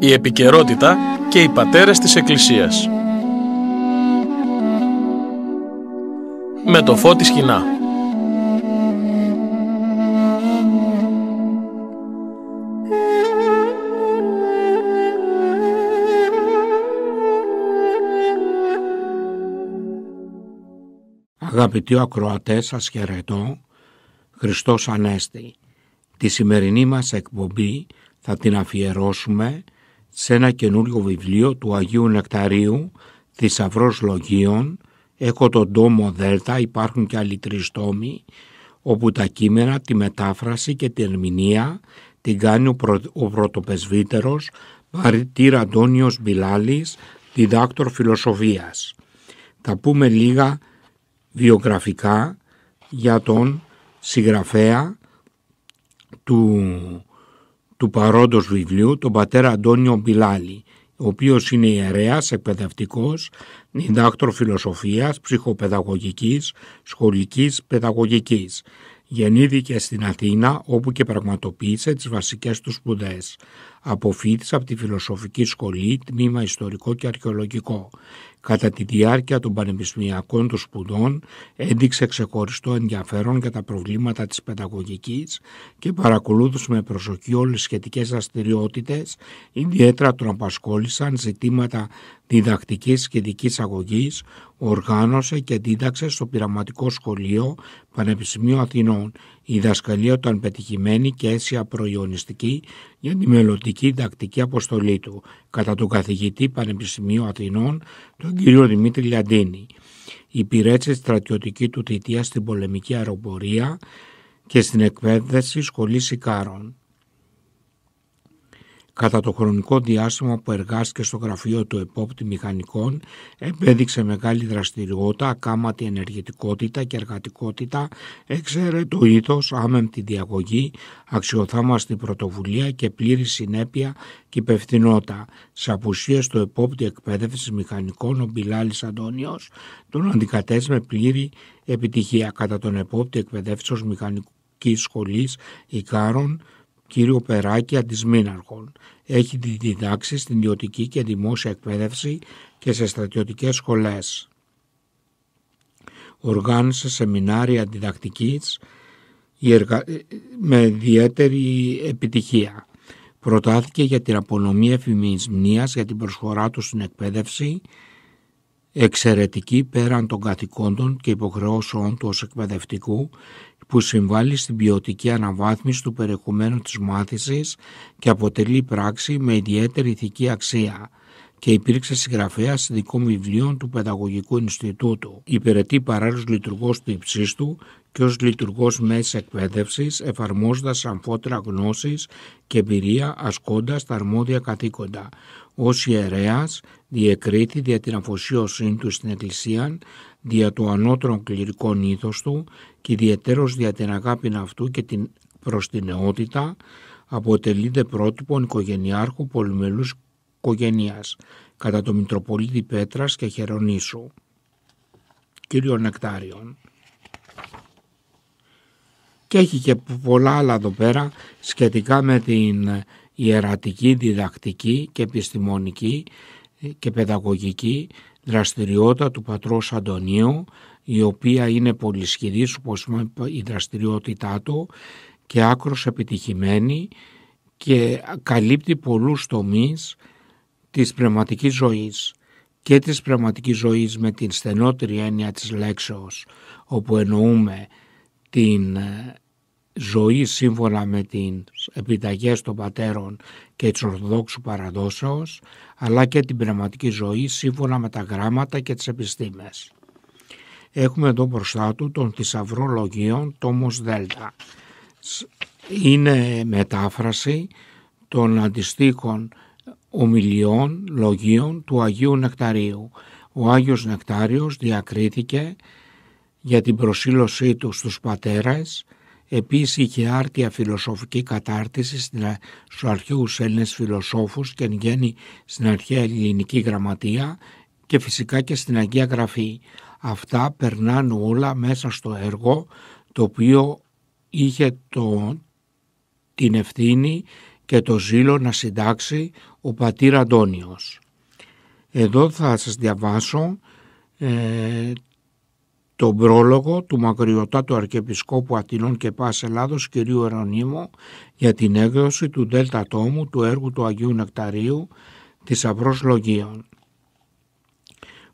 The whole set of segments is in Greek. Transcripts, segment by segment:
η επικαιρότητα και οι πατέρες της Εκκλησίας. Με το φώτι σκηνά. Αγαπητοί ακροατές, σας χαιρετώ. Χριστός Ανέστη. Τη σημερινή μας εκπομπή θα την αφιερώσουμε σε ένα καινούριο βιβλίο του Αγίου Νεκταρίου θησαυρός Λογίων έχω τον τόμο Δέλτα, υπάρχουν και άλλοι τρεις τόμοι όπου τα κείμενα, τη μετάφραση και την ερμηνεία την κάνει ο, πρωτοπεσβύτερο ο πρωτοπεσβύτερος Μαρτύρ διδάκτορ φιλοσοφίας. Θα πούμε λίγα βιογραφικά για τον συγγραφέα του του παρόντος βιβλίου τον πατέρα Αντώνιο Μπιλάλη, ο οποίος είναι ιερέας, εκπαιδευτικός, διδάκτρο φιλοσοφίας, ψυχοπαιδαγωγικής, σχολικής παιδαγωγικής. Γεννήθηκε στην Αθήνα όπου και πραγματοποίησε τις βασικές του σπουδές. Αποφύτης από τη Φιλοσοφική Σχολή, τμήμα Ιστορικό και Αρχαιολογικό. Κατά τη διάρκεια των πανεπιστημιακών του σπουδών έδειξε ξεχωριστό ενδιαφέρον για τα προβλήματα της παιδαγωγικής και παρακολούθησε με προσοχή όλες τις σχετικές δραστηριότητες, ιδιαίτερα τον απασχόλησαν ζητήματα διδακτικής και δικής αγωγής, οργάνωσε και δίδαξε στο πειραματικό σχολείο Πανεπιστημίου Αθηνών η διδασκαλία ήταν πετυχημένη και αίσια προϊονιστική για τη μελλοντική τακτική αποστολή του κατά τον καθηγητή Πανεπιστημίου Αθηνών, τον κύριο Δημήτρη Λιαντίνη. Υπηρέτησε στρατιωτική του θητεία στην πολεμική αεροπορία και στην εκπαίδευση σχολή Σικάρων. Κατά το χρονικό διάστημα που εργάστηκε στο γραφείο του επόπτη μηχανικών, επέδειξε μεγάλη δραστηριότητα, ακάματη ενεργητικότητα και εργατικότητα, έξερε το ήθος, άμεμπτη διαγωγή, αξιοθάμαστη πρωτοβουλία και πλήρη συνέπεια και υπευθυνότητα. Σε απουσίες του επόπτη εκπαίδευσης μηχανικών, ο Μπιλάλης Αντώνιος τον αντικατέσμε πλήρη επιτυχία. Κατά τον επόπτη εκπαιδεύσεως μηχανικής σχολής Ικάρων, κύριο Περάκη αντισμήναρχων. Έχει διδάξει στην ιδιωτική και δημόσια εκπαίδευση και σε στρατιωτικές σχολές. Οργάνωσε σεμινάρια διδακτικής ε, με ιδιαίτερη επιτυχία. Προτάθηκε για την απονομή εφημισμνίας για την προσφορά του στην εκπαίδευση εξαιρετική πέραν των καθηκόντων και υποχρεώσεων του ως εκπαιδευτικού που συμβάλλει στην ποιοτική αναβάθμιση του περιεχομένου της μάθησης και αποτελεί πράξη με ιδιαίτερη ηθική αξία και υπήρξε συγγραφέα ειδικών βιβλίων του Παιδαγωγικού Ινστιτούτου. Υπηρετεί παράλληλος λειτουργός του υψίστου και ως λειτουργός μέσης εκπαίδευσης, εφαρμόζοντας αμφότερα γνώσεις και εμπειρία ασκώντας τα αρμόδια καθήκοντα. Ως ιερέας Διεκρίτη δια την αφοσίωσή του στην Εκκλησία, δια του ανώτερων κληρικών ήθος του και ιδιαίτερω δια την αγάπη αυτού και την προς την νεότητα, αποτελείται πρότυπον οικογενειάρχου πολυμελούς οικογένεια κατά το Μητροπολίτη Πέτρας και Χερονίσου. Κύριο Νεκτάριον. Και έχει και πολλά άλλα εδώ πέρα σχετικά με την ιερατική, διδακτική και επιστημονική και παιδαγωγική δραστηριότητα του πατρός Αντωνίου η οποία είναι πολυσχηρής όπως είπα η δραστηριότητά του και άκρος επιτυχημένη και καλύπτει πολλούς τομείς της πνευματικής ζωής και της πνευματικής ζωής με την στενότερη έννοια της λέξεως όπου εννοούμε την ε, ζωή σύμφωνα με την επιταγές των πατέρων και της Ορθοδόξου παραδόσεως, αλλά και την πνευματική ζωή σύμφωνα με τα γράμματα και τις επιστήμες. Έχουμε εδώ μπροστά του τον Θησαυρό λογίων τόμος Δέλτα. Είναι μετάφραση των αντιστοίχων ομιλιών, λογίων του Αγίου Νεκταρίου. Ο Άγιος Νεκτάριος διακρίθηκε για την προσήλωσή του στους πατέρες Επίσης είχε άρτια φιλοσοφική κατάρτιση στους αρχαίους Έλληνες φιλοσόφους και εν γέννη στην αρχαία ελληνική γραμματεία και φυσικά και στην Αγία Γραφή. Αυτά περνάνε όλα μέσα στο έργο το οποίο είχε το, την ευθύνη και το ζήλο να συντάξει ο πατήρ Αντώνιος. Εδώ θα σας διαβάσω ε, τον πρόλογο του μακριωτάτου Αρκεπισκόπου Αθηνών και Πάς Ελλάδος κ. Ερωνίμου για την έκδοση του Δέλτα Τόμου του έργου του Αγίου Νεκταρίου της Αυρός Λογίων.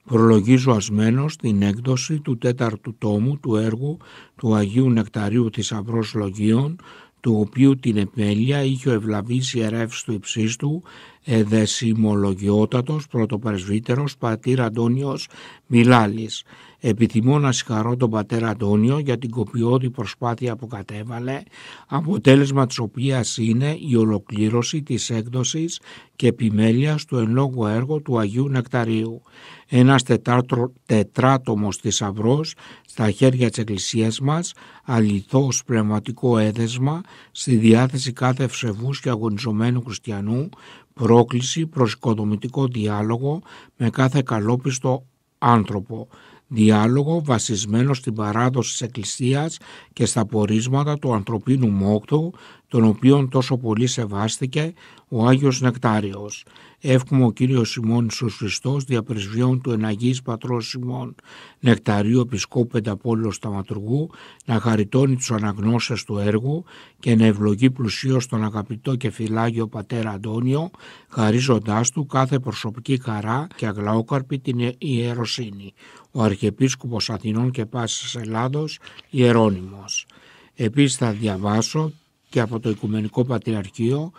Προλογίζω ασμένος την έκδοση του τέταρτου τόμου του έργου του Αγίου Νεκταρίου της Αυρός Λογίων του οποίου την επέλεια είχε ο ευλαβής ιερεύς του υψίστου, εδεσιμολογιότατος πρωτοπρεσβύτερος πατήρ Αντώνιος Μιλάλης, Επιθυμώ να συγχαρώ τον πατέρα Αντώνιο για την κοπιώδη προσπάθεια που κατέβαλε, αποτέλεσμα της οποίας είναι η ολοκλήρωση της έκδοσης και επιμέλειας του εν λόγω έργου του Αγίου Νεκταρίου. Ένας τετάρτρο, τετράτομος θησαυρός στα χέρια της Εκκλησίας μας, αληθώς πνευματικό έδεσμα στη διάθεση κάθε ευσεβούς και αγωνιζομένου χριστιανού, πρόκληση προς οικοδομητικό διάλογο με κάθε καλόπιστο άνθρωπο διάλογο βασισμένο στην παράδοση της Εκκλησίας και στα πορίσματα του ανθρωπίνου μόκτου, τον οποίον τόσο πολύ σεβάστηκε ο Άγιος Νεκτάριος. Εύχομαι ο Κύριος Σιμών Ιησούς Χριστός, διαπρεσβειών του Εναγής Πατρός Σιμών, Νεκταρίου Επισκόπου Πενταπόλου Σταματουργού, να χαριτώνει τους αναγνώσεις του έργου και να ευλογεί πλουσίως τον αγαπητό και φυλάγιο πατέρα Αντώνιο, χαρίζοντάς του κάθε προσωπική χαρά και αγλαόκαρπη την ιεροσύνη ο Αρχιεπίσκοπος Αθηνών και Πάσης Ελλάδος Ιερώνυμος. Επίσης θα διαβάσω και από το Οικουμενικό Πατριαρχείο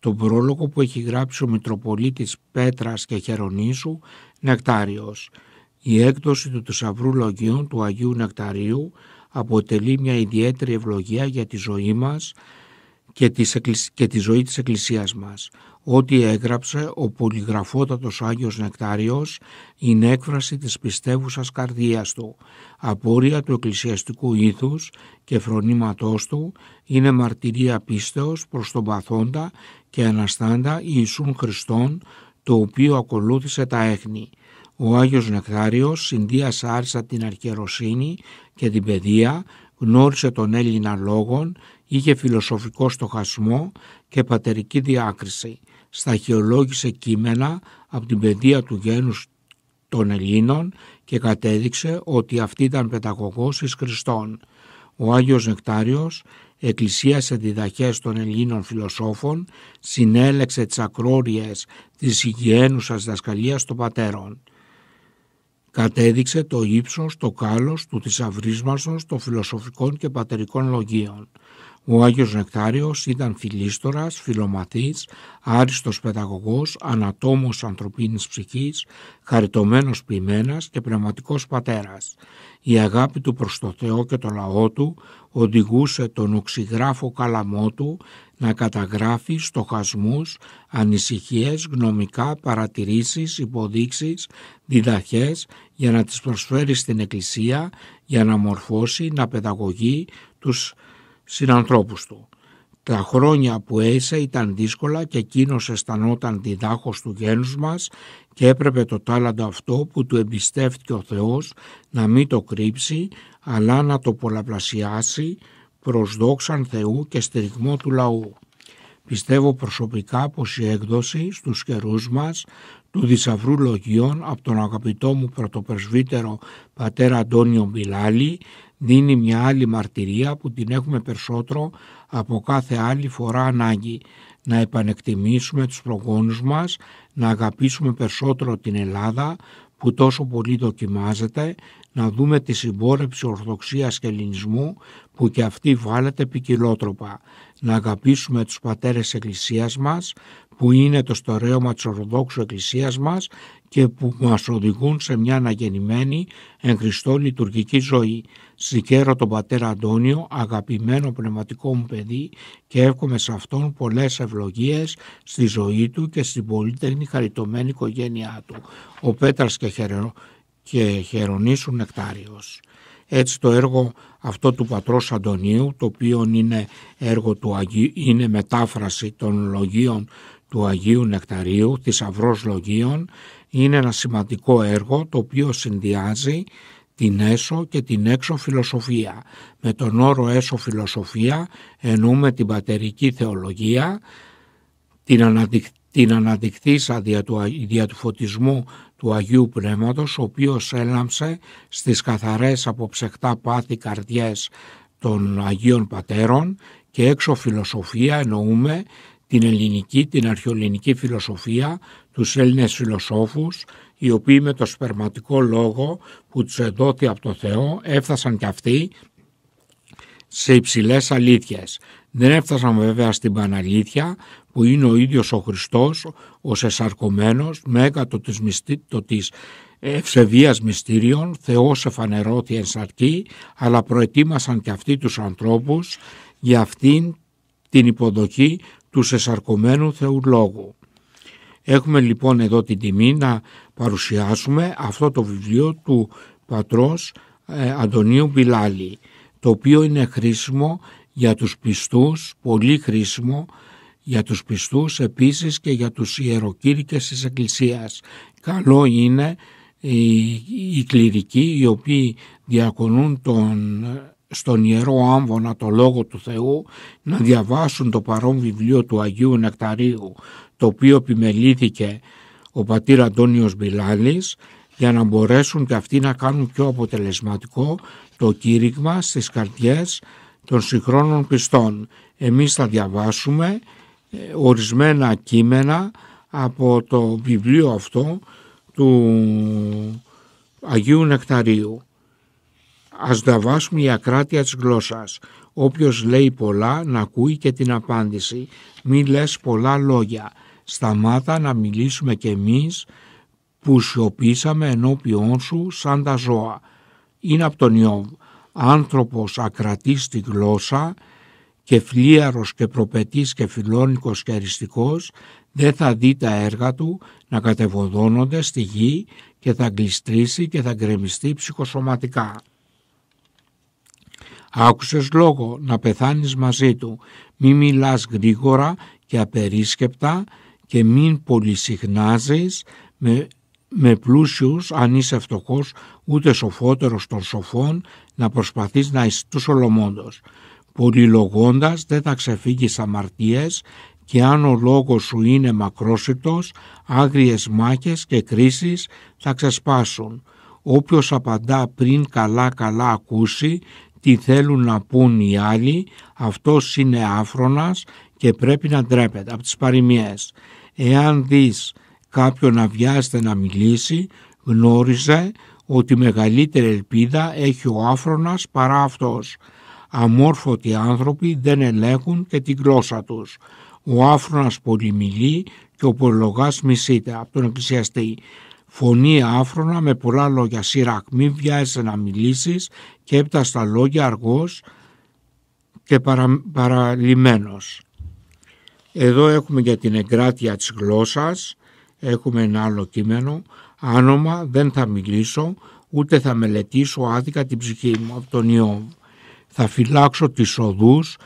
τον πρόλογο που έχει γράψει ο Μητροπολίτης Πέτρας και Χερονήσου Νεκτάριος. Η έκδοση του Θησαυρού Λογίου του Αγίου Νεκταρίου αποτελεί μια ιδιαίτερη ευλογία για τη ζωή μας και, της, και τη ζωή της Εκκλησίας μας. Ό,τι έγραψε ο πολυγραφότατος Άγιος Νεκτάριος είναι έκφραση της πιστεύουσας καρδίας του. Απόρρια του εκκλησιαστικού ήθους και φρονήματός του είναι μαρτυρία πίστεως προς τον παθόντα και αναστάντα Ιησούν Χριστόν, το οποίο ακολούθησε τα έχνη. Ο Άγιος Νεκτάριος συνδύασε άρισα την αρχαιροσύνη και την παιδεία, γνώρισε τον Έλληνα λόγων είχε φιλοσοφικό στοχασμό και πατερική διάκριση. Σταχυολόγησε κείμενα από την παιδεία του γένους των Ελλήνων και κατέδειξε ότι αυτή ήταν παιδαγωγός εις Χριστόν. Ο Άγιος Νεκτάριος εκκλησίασε διδαχές των Ελλήνων φιλοσόφων, συνέλεξε τις ακρόριες της υγιένουσας δασκαλίας των πατέρων. Κατέδειξε το ύψος, το κάλος του θησαυρίσμασος των φιλοσοφικών και πατερικών λογίων. Ο Άγιος Νεκτάριος ήταν φιλίστορας, φιλοματής, άριστος παιδαγωγός, ανατόμος ανθρωπίνης ψυχής, χαριτωμένος ποιημένας και πνευματικός πατέρας. Η αγάπη του προς το Θεό και το λαό του οδηγούσε τον οξυγράφο καλαμό του να καταγράφει στοχασμούς, ανησυχίες, γνωμικά παρατηρήσεις, υποδείξεις, διδαχές για να τις προσφέρει στην Εκκλησία, για να μορφώσει, να παιδαγωγεί τους συνανθρώπους του. Τα χρόνια που έζησε ήταν δύσκολα και εκείνο αισθανόταν διδάχος του γένους μας και έπρεπε το τάλαντο αυτό που του εμπιστεύτηκε ο Θεός να μην το κρύψει αλλά να το πολλαπλασιάσει προς δόξαν Θεού και στηριγμό του λαού. Πιστεύω προσωπικά πως η έκδοση στους καιρούς μας του δισαυρού λογιών από τον αγαπητό μου πρωτοπρεσβύτερο πατέρα Αντώνιο Μπιλάλη δίνει μια άλλη μαρτυρία που την έχουμε περισσότερο από κάθε άλλη φορά ανάγκη να επανεκτιμήσουμε τους προγόνους μας, να αγαπήσουμε περισσότερο την Ελλάδα που τόσο πολύ δοκιμάζεται, να δούμε τη συμπόρεψη Ορθοξίας και Ελληνισμού που και αυτή βάλεται ποικιλότροπα, να αγαπήσουμε τους πατέρες Εκκλησίας μας που είναι το στορέωμα της Ορθοδόξου Εκκλησίας μας και που μας οδηγούν σε μια αναγεννημένη εν Χριστώ λειτουργική ζωή. Σικέρω τον πατέρα Αντώνιο, αγαπημένο πνευματικό μου παιδί και εύχομαι σε αυτόν πολλές ευλογίες στη ζωή του και στην πολύτεχνη χαριτωμένη οικογένειά του. Ο Πέτρας και, χερο... και Νεκτάριος. Έτσι το έργο αυτό του πατρός Αντωνίου, το οποίο είναι, έργο του Αγίου, είναι μετάφραση των λογίων του Αγίου Νεκταρίου, θησαυρό λογίων, είναι ένα σημαντικό έργο το οποίο συνδυάζει την έσω και την έξω φιλοσοφία. Με τον όρο έσω φιλοσοφία εννοούμε την πατερική θεολογία, την, αναδικ... την δια του... δια του φωτισμού του Αγίου Πνεύματος, ο οποίος έλαμψε στις καθαρές από ψεχτά πάθη καρδιές των Αγίων Πατέρων και έξω φιλοσοφία εννοούμε την ελληνική, την αρχαιολινική φιλοσοφία τους Έλληνες φιλοσόφους, οι οποίοι με το σπερματικό λόγο που τους εδόθη από το Θεό έφτασαν κι αυτοί σε υψηλές αλήθειες. Δεν έφτασαν βέβαια στην Παναλήθεια που είναι ο ίδιος ο Χριστός ο εσαρκωμένος μέγα της, μυστη... το της ευσεβίας μυστήριων, Θεός εφανερώθη εν σαρκή, αλλά προετοίμασαν και αυτοί τους ανθρώπους για αυτήν την υποδοχή του εσαρκωμένου Θεού Λόγου. Έχουμε λοιπόν εδώ την τιμή να παρουσιάσουμε αυτό το βιβλίο του πατρός ε, Αντωνίου Μπιλάλη, το οποίο είναι χρήσιμο για τους πιστούς, πολύ χρήσιμο για τους πιστούς επίσης και για τους ιεροκήρυκες της Εκκλησίας. Καλό είναι οι, οι κληρικοί οι οποίοι διακονούν τον στον Ιερό Άμβονα το Λόγο του Θεού να διαβάσουν το παρόν βιβλίο του Αγίου Νεκταρίου το οποίο επιμελήθηκε ο πατήρ Αντώνιος Μπιλάλης για να μπορέσουν και αυτοί να κάνουν πιο αποτελεσματικό το κήρυγμα στις καρδιές των συγχρόνων πιστών. Εμείς θα διαβάσουμε ε, ορισμένα κείμενα από το βιβλίο αυτό του Αγίου Νεκταρίου. Ας δαβάσουμε η ακράτεια της γλώσσας. Όποιος λέει πολλά να ακούει και την απάντηση. Μη λες πολλά λόγια. Σταμάτα να μιλήσουμε κι εμείς που σιωπήσαμε ενώπιόν σου σαν τα ζώα. Είναι από τον Ιώβ. Άνθρωπος ακρατής τη γλώσσα και φλίαρος και προπετής και φιλόνικος και αριστικός δεν θα δει τα έργα του να κατεβοδώνονται στη γη και θα γλιστρήσει και θα γκρεμιστεί ψυχοσωματικά. Άκουσες λόγο να πεθάνεις μαζί του, μη μιλάς γρήγορα και απερίσκεπτα και μην πολυσυχνάζεις με, με πλούσιους αν είσαι φτωχός ούτε σοφότερος των σοφών να προσπαθείς να είσαι τους ολομόντος. Πολυλογώντας δεν θα ξεφύγεις αμαρτίες και αν ο λόγος σου είναι μακρόσιτος, άγριες μάχες και κρίσεις θα ξεσπάσουν. Όποιος απαντά πριν καλά καλά ακούσει τι θέλουν να πούν οι άλλοι, αυτός είναι άφρονας και πρέπει να ντρέπεται από τις παροιμίες. Εάν δεις κάποιον να βιάζεται να μιλήσει, γνώριζε ότι μεγαλύτερη ελπίδα έχει ο άφρονας παρά αυτός. Αμόρφωτοι άνθρωποι δεν ελέγχουν και την γλώσσα τους. Ο άφρονας πολυμιλεί και ο πολυλογάς μισείται από τον εκκλησιαστή. Φωνή άφρονα με πολλά λόγια σύρακ, μη βιάζεσαι να μιλήσεις και έπτα στα λόγια αργός και παρα, Εδώ έχουμε για την εγκράτεια της γλώσσας, έχουμε ένα άλλο κείμενο, άνομα δεν θα μιλήσω, ούτε θα μελετήσω άδικα την ψυχή μου από τον Θα φυλάξω τις οδούς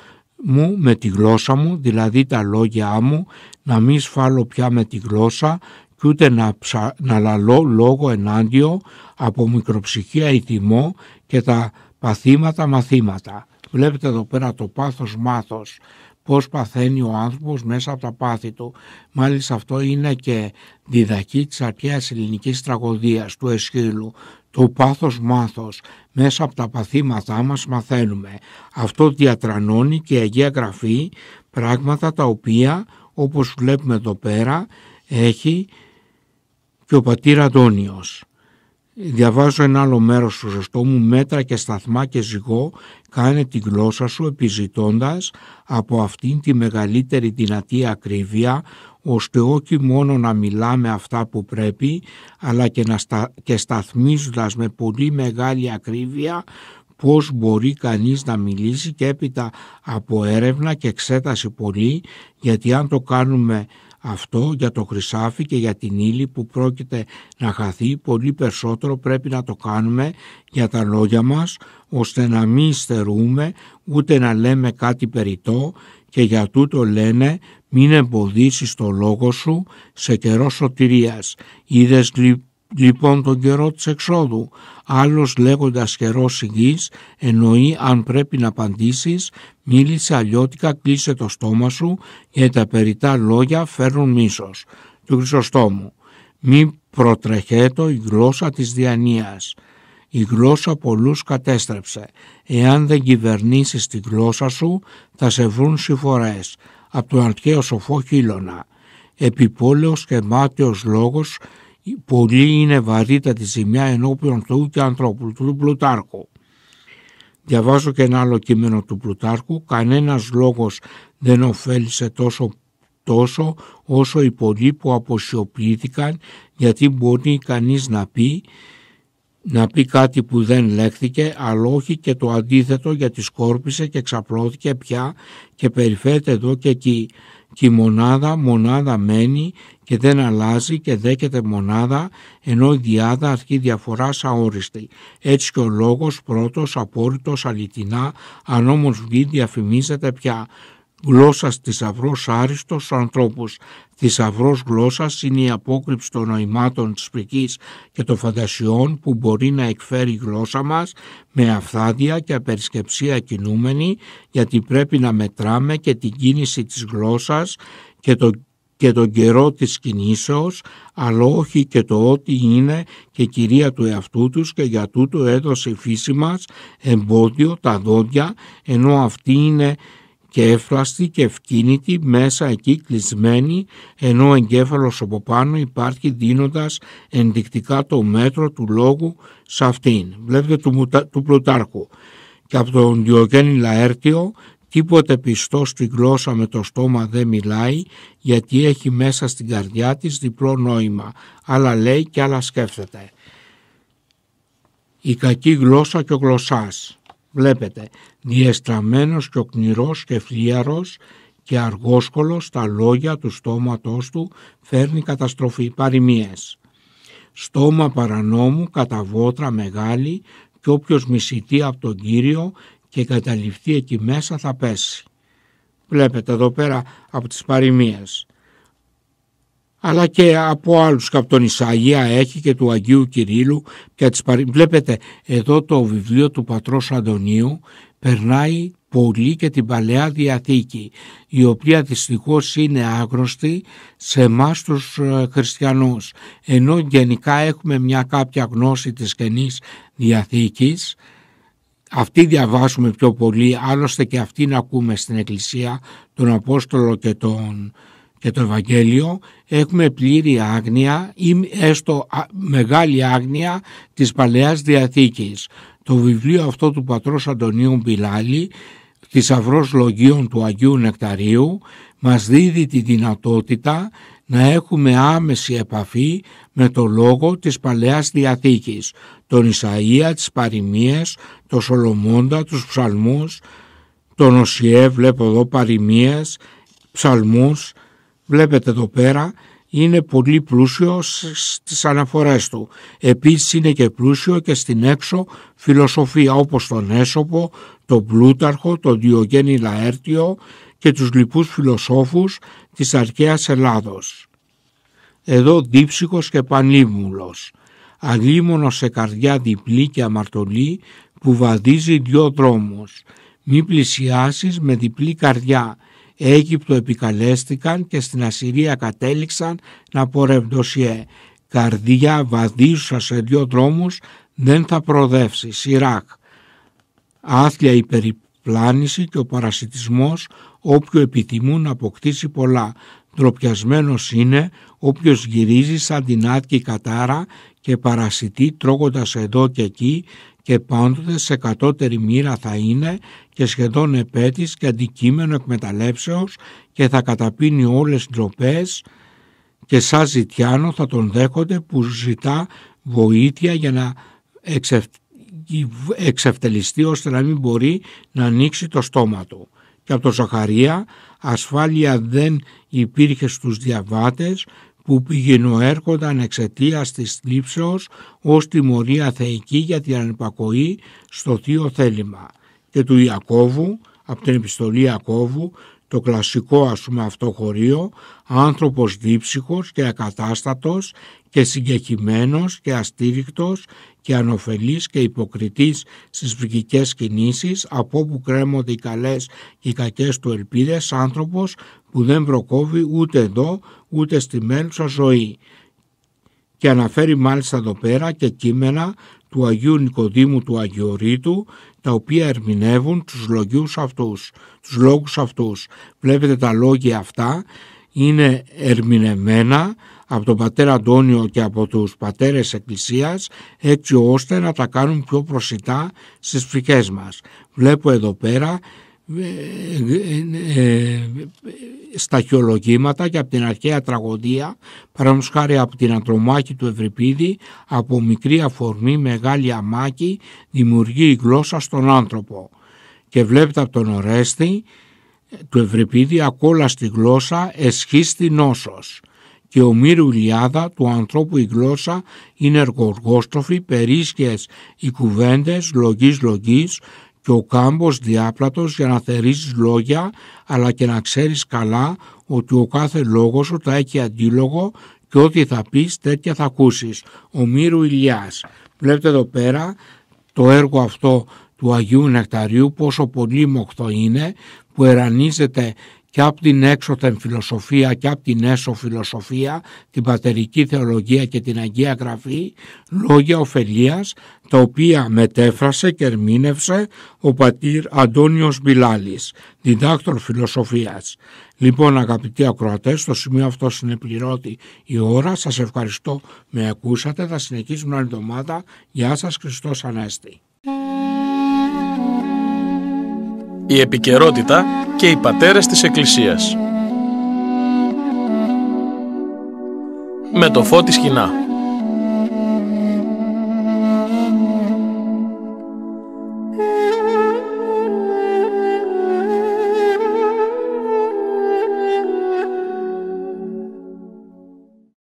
μου με τη γλώσσα μου, δηλαδή τα λόγια μου, να μην σφάλω πια με τη γλώσσα και ούτε να, ψα, να λαλώ λόγο ενάντιο από μικροψυχία ή τιμό και τα παθήματα μαθήματα. Βλέπετε εδώ πέρα το πάθος μάθος, πώς παθαίνει ο άνθρωπος μέσα από τα πάθη του. Μάλιστα αυτό είναι και διδακή της αρχαίας ελληνικής τραγωδίας του Εσχύλου. Το πάθος μάθος, μέσα από τα παθήματά μας μαθαίνουμε. Αυτό διατρανώνει και η Αγία Γραφή πράγματα τα οποία όπως βλέπουμε εδώ πέρα έχει και ο πατήρ Αντώνιος. Διαβάζω ένα άλλο μέρος του ζωστό μου, μέτρα και σταθμά και ζυγό, κάνε τη γλώσσα σου επιζητώντας από αυτήν τη μεγαλύτερη δυνατή ακρίβεια, ώστε όχι μόνο να μιλάμε αυτά που πρέπει, αλλά και, να στα, και σταθμίζοντας με πολύ μεγάλη ακρίβεια πώς μπορεί κανείς να μιλήσει και έπειτα από έρευνα και εξέταση πολύ, γιατί αν το κάνουμε αυτό για το χρυσάφι και για την ύλη που πρόκειται να χαθεί πολύ περισσότερο πρέπει να το κάνουμε για τα λόγια μας ώστε να μην στερούμε ούτε να λέμε κάτι περιττό και για τούτο λένε μην εμποδίσεις το λόγο σου σε καιρό σωτηρίας. Είδες λοιπόν τον καιρό της εξόδου. Άλλος λέγοντας καιρό υγής εννοεί αν πρέπει να απαντήσεις μίλησε αλλιώτικα κλείσε το στόμα σου και τα περιτά λόγια φέρνουν μίσος. Του Χρυσοστόμου μη προτρεχέτο η γλώσσα της διανοίας. Η γλώσσα πολλούς κατέστρεψε. Εάν δεν κυβερνήσεις τη γλώσσα σου θα σε βρουν συφορές. Από τον αρχαίο σοφό χείλωνα επιπόλαιος και μάταιος λόγος πολύ είναι βαρύτατη ζημιά ενώπιον του και ανθρώπου του Πλουτάρχου. Διαβάζω και ένα άλλο κείμενο του Πλουτάρχου. Κανένας λόγος δεν ωφέλησε τόσο τόσο όσο οι πολλοί που αποσιοποιήθηκαν γιατί μπορεί κανείς να πει να πει κάτι που δεν λέχθηκε αλλά όχι και το αντίθετο γιατί σκόρπισε και ξαπλώθηκε πια και περιφέρεται εδώ και εκεί. Και η μονάδα μονάδα μένει και δεν αλλάζει και δέκεται μονάδα, ενώ η διάδα διαφορά διαφοράς αόριστη. Έτσι και ο λόγος πρώτος, απόρριτος, αληθινά, αν όμως βγει διαφημίζεται πια. Γλώσσας θησαυρό άριστος στους ανθρώπους. Θησαυρό γλώσσας είναι η απόκρυψη των νοημάτων της φρικής και των φαντασιών που μπορεί να εκφέρει η γλώσσα μας με αυθάδια και απερισκεψία κινούμενη, γιατί πρέπει να μετράμε και την κίνηση της γλώσσας και το και τον καιρό της κινήσεως, αλλά όχι και το ότι είναι και κυρία του εαυτού τους και για τούτο έδωσε η φύση μας εμπόδιο τα δόντια, ενώ αυτή είναι και έφραστη και ευκίνητη μέσα εκεί κλεισμένη, ενώ ο εγκέφαλος από πάνω υπάρχει δίνοντας ενδεικτικά το μέτρο του λόγου σε αυτήν. Βλέπετε του, του Πλουτάρχου και από τον Διογέννη Λαέρτιο Τίποτε πιστό στη γλώσσα με το στόμα δεν μιλάει, γιατί έχει μέσα στην καρδιά της διπλό νόημα. Άλλα λέει και άλλα σκέφτεται. Η κακή γλώσσα και ο γλωσσάς. Βλέπετε, διεστραμμένος και οκνηρός και φλίαρος και αργόσκολος τα λόγια του στόματός του φέρνει καταστροφή παροιμίες. Στόμα παρανόμου κατά βότρα μεγάλη και όποιος μισητεί από τον Κύριο και καταληφθεί εκεί μέσα θα πέσει. Βλέπετε εδώ πέρα από τις παροιμίες. Αλλά και από άλλους και από τον Ισαγία έχει και του Αγίου Κυρίλου και τις Βλέπετε εδώ το βιβλίο του Πατρός Αντωνίου περνάει πολύ και την Παλαιά Διαθήκη η οποία δυστυχώς είναι άγνωστη σε εμάς τους ε, χριστιανούς ενώ γενικά έχουμε μια κάποια γνώση της Καινής Διαθήκης αυτή διαβάσουμε πιο πολύ, άλλωστε και να ακούμε στην Εκκλησία, τον Απόστολο και τον, και το Ευαγγέλιο έχουμε πλήρη άγνοια ή έστω μεγάλη άγνοια της Παλαιάς Διαθήκης. Το βιβλίο αυτό του πατρός Αντωνίου Μπιλάλη Αυρός λογίων του Αγίου Νεκταρίου μας δίδει τη δυνατότητα να έχουμε άμεση επαφή με το λόγο της Παλαιάς Διαθήκης, τον Ισαΐα, τις Παριμίες, τον Σολομώντα, τους ψαλμούς, τον Οσιέ, βλέπω εδώ Παριμίες, ψαλμούς, βλέπετε εδώ πέρα, είναι πολύ πλούσιο στις αναφορές του. Επίσης είναι και πλούσιο και στην έξω φιλοσοφία όπως τον έσωπο, τον Πλούταρχο, τον Διογέννη Λαέρτιο, και τους λοιπούς φιλοσόφους της αρχαίας Ελλάδος. Εδώ δίψυχος και πανίμουλος, αλίμονο σε καρδιά διπλή και αμαρτωλή που βαδίζει δυο δρόμους. Μη πλησιάσεις με διπλή καρδιά. Αίγυπτο επικαλέστηκαν και στην Ασυρία κατέληξαν να πορευντωσιέ. Καρδιά βαδίζουσα σε δυο δρόμους δεν θα προοδεύσει. Σιράκ. Άθλια η και ο παρασιτισμός όποιο επιθυμούν να αποκτήσει πολλά. Ντροπιασμένος είναι οποίο γυρίζει σαν την άτκη κατάρα και παρασιτεί τρώγοντας εδώ και εκεί και πάντοτε σε κατώτερη μοίρα θα είναι και σχεδόν επέτης και αντικείμενο εκμεταλλεύσεως και θα καταπίνει όλες ντροπές και σαν ζητιάνο θα τον δέχονται που ζητά βοήθεια για να εξευ... εξευτελιστεί ώστε να μην μπορεί να ανοίξει το στόμα του και από το ζαχαρία ασφάλεια δεν υπήρχε στους διαβάτες που έρχονταν εξαιτίας της λήψεως ως τιμωρία θεϊκή για την ανυπακοή στο θείο θέλημα και του Ιακώβου από την επιστολή Ιακώβου το κλασικό ας πούμε αυτό χωρίο, άνθρωπος δίψυχος και ακατάστατος και συγκεκριμένος και αστήρικτος και ανοφελής και υποκριτής στις βρυγικές κινήσεις από όπου κρέμονται οι καλές και οι κακές του ελπίδες άνθρωπος που δεν προκόβει ούτε εδώ ούτε στη μέλουσα ζωή. Και αναφέρει μάλιστα εδώ πέρα και κείμενα του Αγίου Νικοδήμου του Αγιορείτου τα οποία ερμηνεύουν τους λογιούς αυτούς, τους λόγους αυτούς. Βλέπετε τα λόγια αυτά είναι ερμηνεμένα από τον πατέρα Αντώνιο και από τους πατέρες Εκκλησίας έτσι ώστε να τα κάνουν πιο προσιτά στις ψυχές μας. Βλέπω εδώ πέρα ε, ε, ε, στα χειολογήματα και από την αρχαία τραγωδία παραδείγματος χάρη από την αντρομάκη του Ευρυπίδη από μικρή αφορμή μεγάλη αμάκη δημιουργεί η γλώσσα στον άνθρωπο και βλέπετε από τον Ορέστη του Ευρυπίδη ακόλα στη γλώσσα εσχίστη νόσος και ομήρου λιάδα του ανθρώπου η γλώσσα είναι εργοργόστροφη, περίσχες οι κουβέντες, λογής λογής και ο κάμπος διάπλατος για να θερίζεις λόγια αλλά και να ξέρεις καλά ότι ο κάθε λόγος σου τα έχει αντίλογο και ό,τι θα πεις τέτοια θα ακούσεις. Ο Μύρου Ηλιάς. Βλέπετε εδώ πέρα το έργο αυτό του Αγίου Νεκταρίου πόσο μοχθό είναι που ερανίζεται και από την έξωθεν φιλοσοφία και από την έσω φιλοσοφία, την πατερική θεολογία και την Αγία Γραφή, λόγια ωφελίας τα οποία μετέφρασε και ερμήνευσε ο πατήρ Αντώνιος Μπιλάλης, διδάκτορ φιλοσοφίας. Λοιπόν αγαπητοί ακροατές, στο σημείο αυτό συνεπληρώτη η ώρα. Σας ευχαριστώ με ακούσατε. Θα συνεχίσουμε άλλη εβδομάδα. Γεια σας Χριστός Ανέστη. η επικαιρότητα και οι πατέρες της Εκκλησίας. Με το φώτι σκηνά.